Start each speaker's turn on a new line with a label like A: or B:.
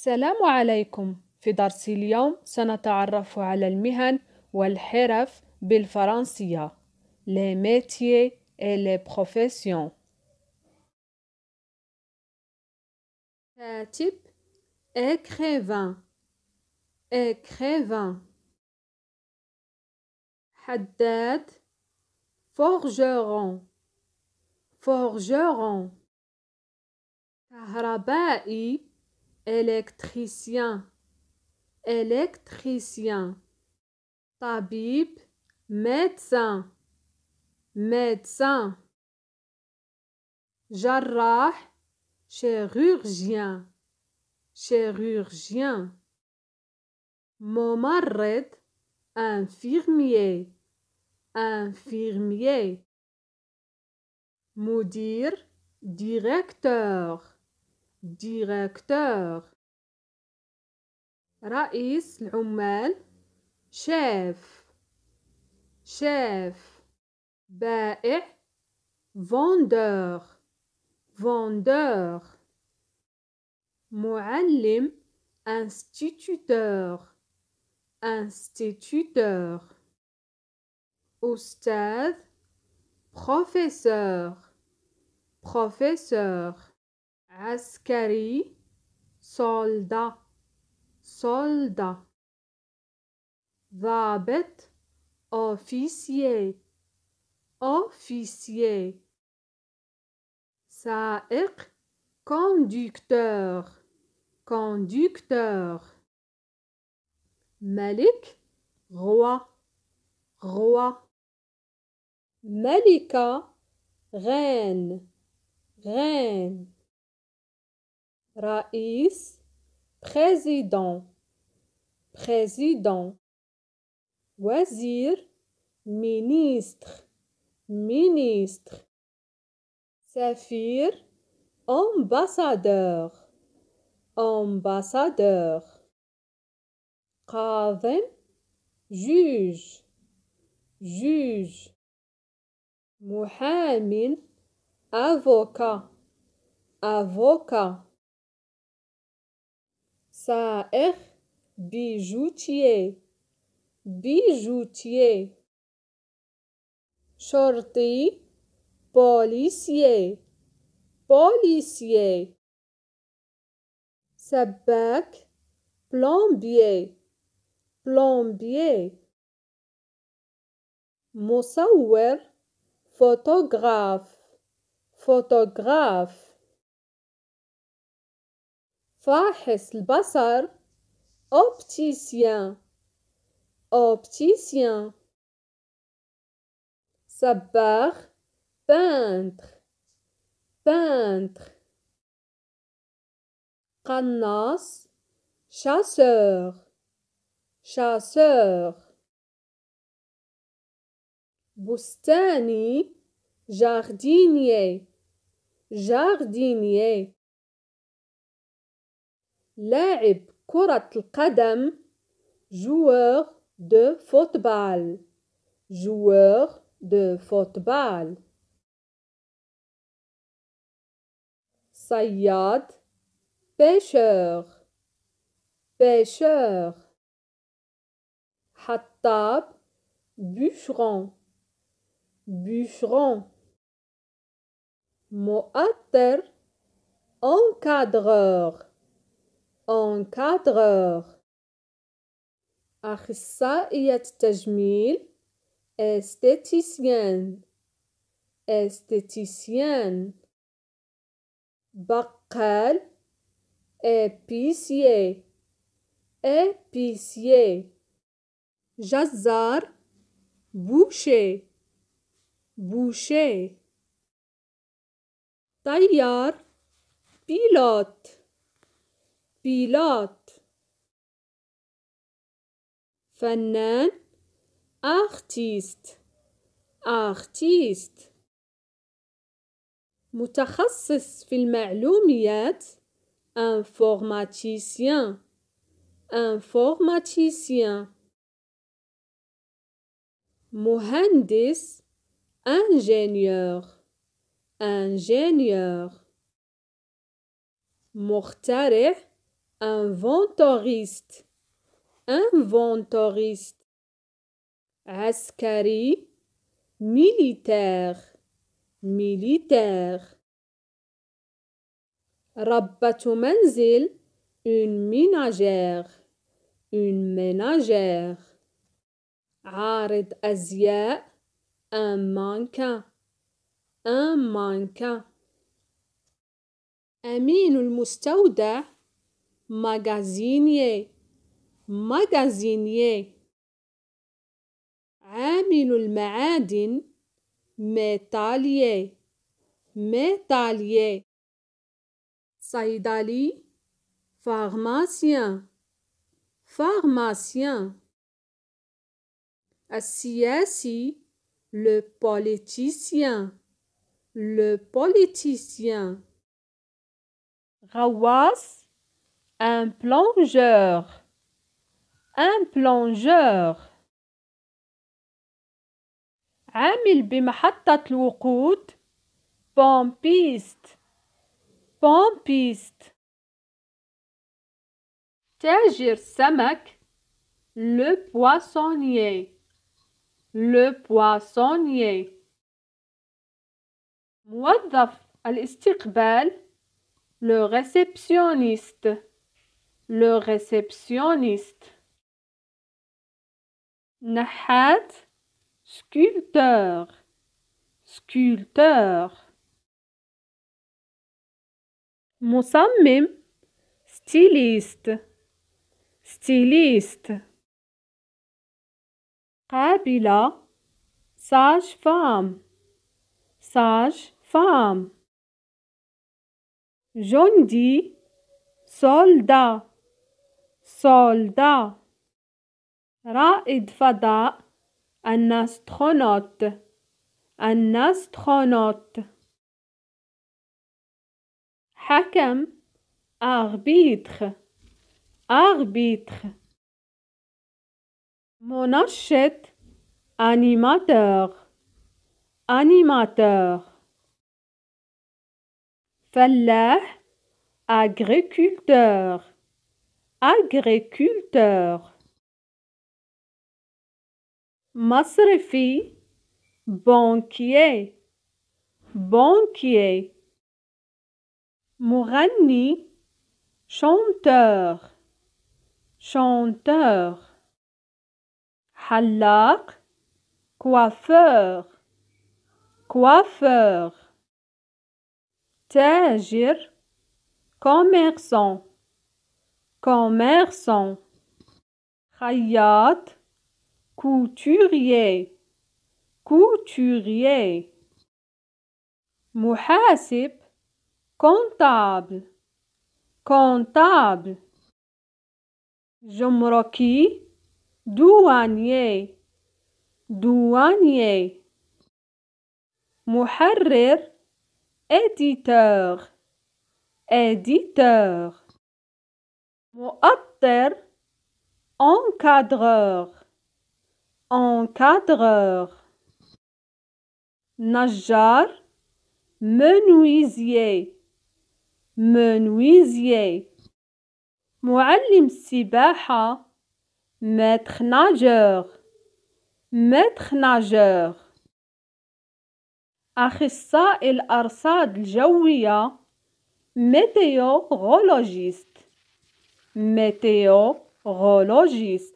A: السلام عليكم في درس اليوم سنتعرف على المهن والحرف بالفرنسية les métiers et les professions كاتب écrivain écrivain حداد forgeron forgeron كهربائي électricien électricien tabib médecin médecin jarrah chirurgien chirurgien momarred infirmier infirmier moudir directeur ديريكتور رئيس العمال شاف شاف بائع فوندور فوندور معلم انستيتوتور انستيتوتور استاذ بروفيسور بروفيسور عسكري سولدا سولدا ضابط أوفيسيي أوفيسيي سائق كوندكتور كوندكتور ملك غوا غوا ملكة غين غين Raïs, président, président. Wazir, ministre, ministre. Saphir, ambassadeur, ambassadeur. Raven juge, juge. Muhammad, avocat, avocat. Saer, bijoutier, bijoutier. Shorty, policier, policier. Sabac, plombier, plombier. Moussaouer, photographe, photographe. فاحص البصر أوبتيسيان أوبتيسيان صباغ بانتر بانتر قناص شاسور شاسور بستاني جاردينيي جاردينيي لاعب كرة القدم joueur de football joueur de football Sayad pêcheur pêcheur حطاب bûcheron bûcheron Moater encadreur encadreur et tajmil, esthéticienne esthéticienne Bakkal, épicier épicier Jazar. boucher boucher Taillard. pilote بيلات فنان ارتيست ارتيست متخصص في المعلوميات انفورماتيسيان انفورماتيسيان مهندس انجينيور انجينيور مخترع inventoriste inventoriste askari militaire militaire Rabatou manzil, une ménagère une ménagère Arid azia un mannequin un mannequin مجازينيي مجازينيي عامل المعادن ميتالي ميتالي صيدلي فارماسيان فارماسيان السياسي le politicien, le politicien. غواص Un plongeur. Un plongeur. عامل بمحطة الوقود pompiste. Pompiste تاجر سمك le poissonnier le poissonnier موظف الاستقبال le réceptionniste le réceptionniste. Nahat, sculpteur, sculpteur. Moussamim, styliste, styliste. Kabila, sage-femme, sage-femme. Jondi, soldat, soldat raïd-fada, un astronaute un astronaute Hakem, arbitre arbitre Monachet, animateur animateur fella, agriculteur agriculteur masrifi banquier banquier Mourani, chanteur chanteur Halak, coiffeur coiffeur Tajir, commerçant commerçant, Hayat, couturier, couturier, Muhasib, comptable, comptable, Jomroki, douanier, douanier, Muharrir, éditeur, éditeur. مؤطر encadreur encadreur نجار menuisier menuisier معلم السباحة maître nageur maître nageur أخصائي الأرصاد الجوية meteorologist météorologiste